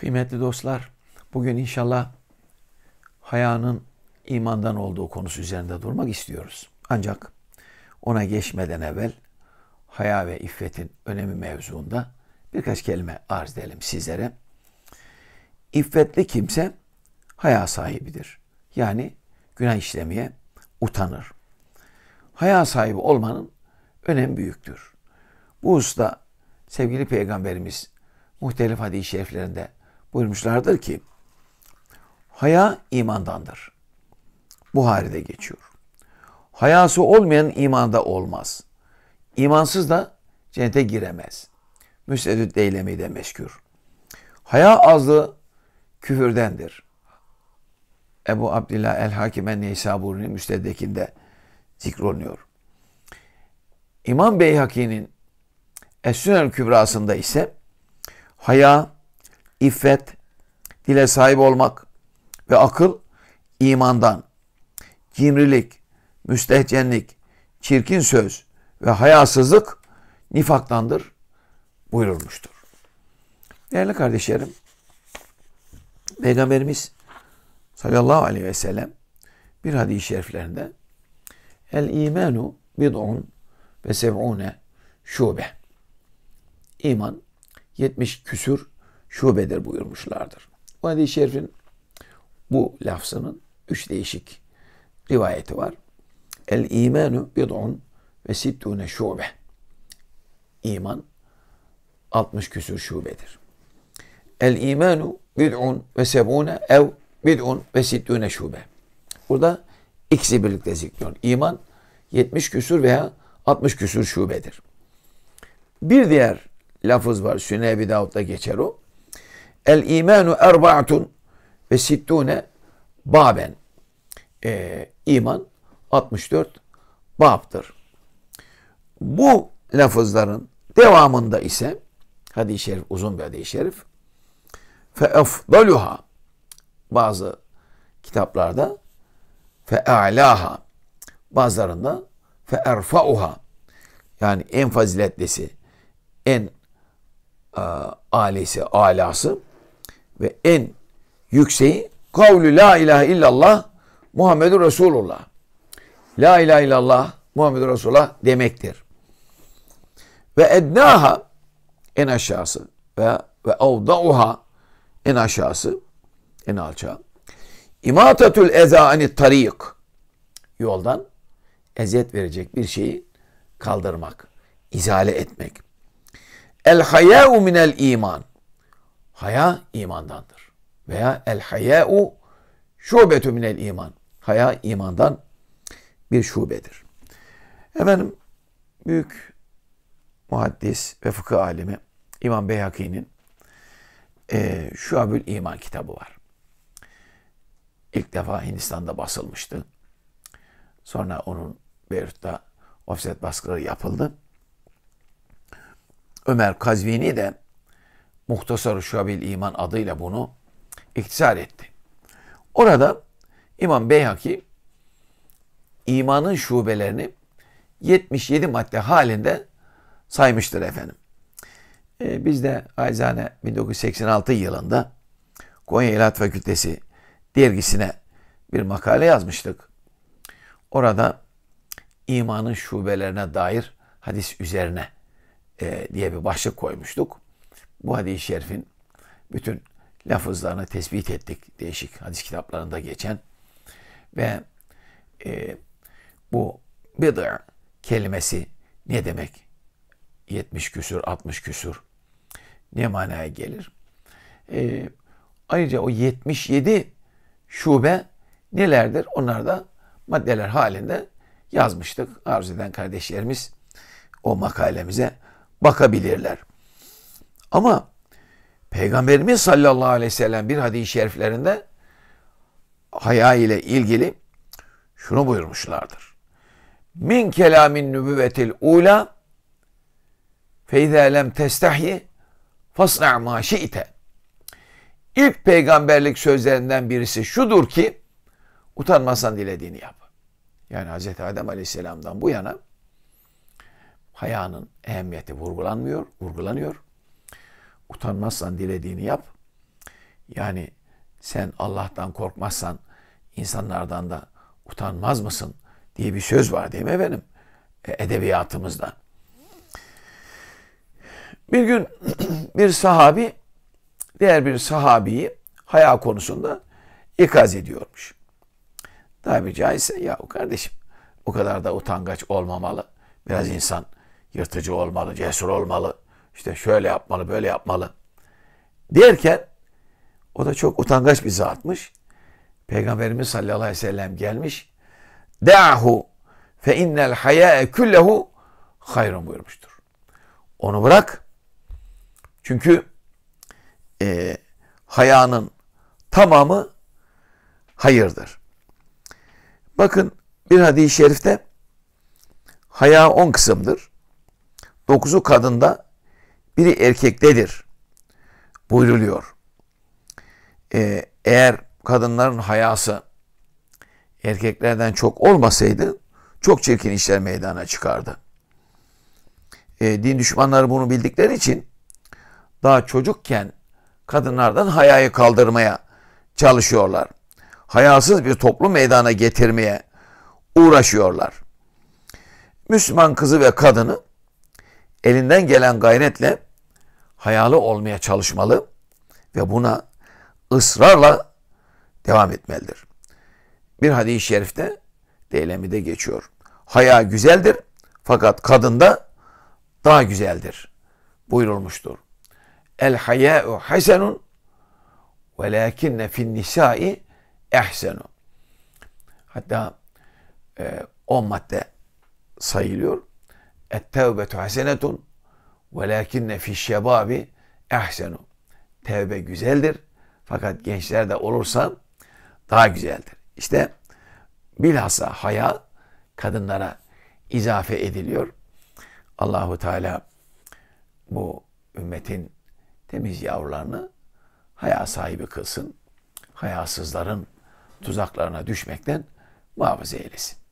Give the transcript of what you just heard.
Kıymetli dostlar, bugün inşallah hayanın imandan olduğu konusu üzerinde durmak istiyoruz. Ancak ona geçmeden evvel haya ve iffetin önemi mevzuunda birkaç kelime arz edelim sizlere. İffetli kimse haya sahibidir. Yani günah işlemeye utanır. Haya sahibi olmanın önemi büyüktür. Bu usta sevgili peygamberimiz muhtelif hadis-i şeriflerinde buyurmuşlardır ki haya imandandır. Buhari'de geçiyor. Hayası olmayan imanda olmaz. İmansız da cennete giremez. Müsnedüt Deylemi de meşgür. Haya azlığı küfürdendir. Ebu Abdillah el-Hakimen Neysaburi müstedekinde zikrolunuyor. İmam Beyhaki'nin Es-Sünel Kübrası'nda ise haya iffet, dile sahip olmak ve akıl imandan, cimrilik, müstehcenlik, çirkin söz ve hayasızlık nifaktandır buyurulmuştur. Değerli kardeşlerim, Peygamberimiz sallallahu aleyhi ve sellem bir hadis-i şeriflerinde El imanu bid'un ve sev'une şube. İman 70 küsür şubedir buyurmuşlardır. Bu hadis-i şerifin bu lafzının üç değişik rivayeti var. El imanu bid'un ve sittune şube. İman 60 küsür şubedir. El imanu bid'un ve sebune ev bid'un ve sittune şube. Burada ikisi birlikte zikrediyor. İman 70 küsür veya 60 küsür şubedir. Bir diğer lafız var. Sünne Ebi Davud'da geçer o. El imanu erba'atun ve sittune baben. E, iman 64 babdır. Bu lafızların devamında ise hadis-i şerif uzun bir hadis-i şerif fe efdaluha bazı kitaplarda fe a'laha bazılarında fe erfa'uha yani en faziletlisi en a, ıı, alisi alası ve en yükseği kavlu la ilahe illallah Muhammedur Resulullah. La ilahe illallah Muhammedur Resulullah demektir. Ve ednaha en aşağısı ve ve avdauha en aşağısı en alçağı. İmatatul eza ani tarik yoldan eziyet verecek bir şeyi kaldırmak, izale etmek. El hayâ'u minel iman Haya imandandır. Veya el haya'u şubetü minel iman. Haya imandan bir şubedir. Efendim büyük muhaddis ve fıkıh alimi İmam Beyhaki'nin e, Şuabül İman kitabı var. İlk defa Hindistan'da basılmıştı. Sonra onun Beyrut'ta offset baskıları yapıldı. Ömer Kazvini de muhtasar Şuabil Şabil İman adıyla bunu iktisar etti. Orada İmam Beyhaki imanın şubelerini 77 madde halinde saymıştır efendim. Ee, biz de acizane 1986 yılında Konya İlahiyat Fakültesi dergisine bir makale yazmıştık. Orada imanın şubelerine dair hadis üzerine e, diye bir başlık koymuştuk bu hadis-i şerifin bütün lafızlarını tespit ettik değişik hadis kitaplarında geçen ve e, bu bid'a kelimesi ne demek? 70 küsür, 60 küsür ne manaya gelir? E, ayrıca o 77 şube nelerdir? Onlar da maddeler halinde yazmıştık. Arzu eden kardeşlerimiz o makalemize bakabilirler. Ama Peygamberimiz sallallahu aleyhi ve sellem bir hadis-i şeriflerinde haya ile ilgili şunu buyurmuşlardır. Min kelamin nübüvvetil ula feyzâ lem testahyi fasna' ma şi'te. İlk peygamberlik sözlerinden birisi şudur ki utanmasan dilediğini yap. Yani Hz. Adem Aleyhisselam'dan bu yana hayanın ehemmiyeti vurgulanmıyor, vurgulanıyor utanmazsan dilediğini yap. Yani sen Allah'tan korkmazsan insanlardan da utanmaz mısın diye bir söz var değil mi efendim? E, edebiyatımızda. Bir gün bir sahabi diğer bir sahabiyi haya konusunda ikaz ediyormuş. Tabi caizse ya kardeşim o kadar da utangaç olmamalı. Biraz insan yırtıcı olmalı, cesur olmalı işte şöyle yapmalı, böyle yapmalı derken o da çok utangaç bir zatmış. Peygamberimiz sallallahu aleyhi ve sellem gelmiş. Da'hu fe innel hayâe kullehu hayrun buyurmuştur. Onu bırak. Çünkü e, hayanın tamamı hayırdır. Bakın bir hadis-i şerifte haya on kısımdır. Dokuzu kadında, biri erkektedir buyruluyor. Ee, eğer kadınların hayası erkeklerden çok olmasaydı çok çirkin işler meydana çıkardı. Ee, din düşmanları bunu bildikleri için daha çocukken kadınlardan hayayı kaldırmaya çalışıyorlar. Hayasız bir toplum meydana getirmeye uğraşıyorlar. Müslüman kızı ve kadını elinden gelen gayretle hayalı olmaya çalışmalı ve buna ısrarla devam etmelidir. Bir hadis-i şerifte de geçiyor. Haya güzeldir fakat kadında daha güzeldir buyurulmuştur. El hayâ'u hasenun velakinne fin nisâ'i ehsenu. Hatta e, o madde sayılıyor. Et tevbetu hasenetun وَلَاكِنَّ فِي الشَّبَابِ اَحْسَنُ Tevbe güzeldir. Fakat gençlerde olursa daha güzeldir. İşte bilhassa haya kadınlara izafe ediliyor. Allahu Teala bu ümmetin temiz yavrularını haya sahibi kılsın. Hayasızların tuzaklarına düşmekten muhafaza eylesin.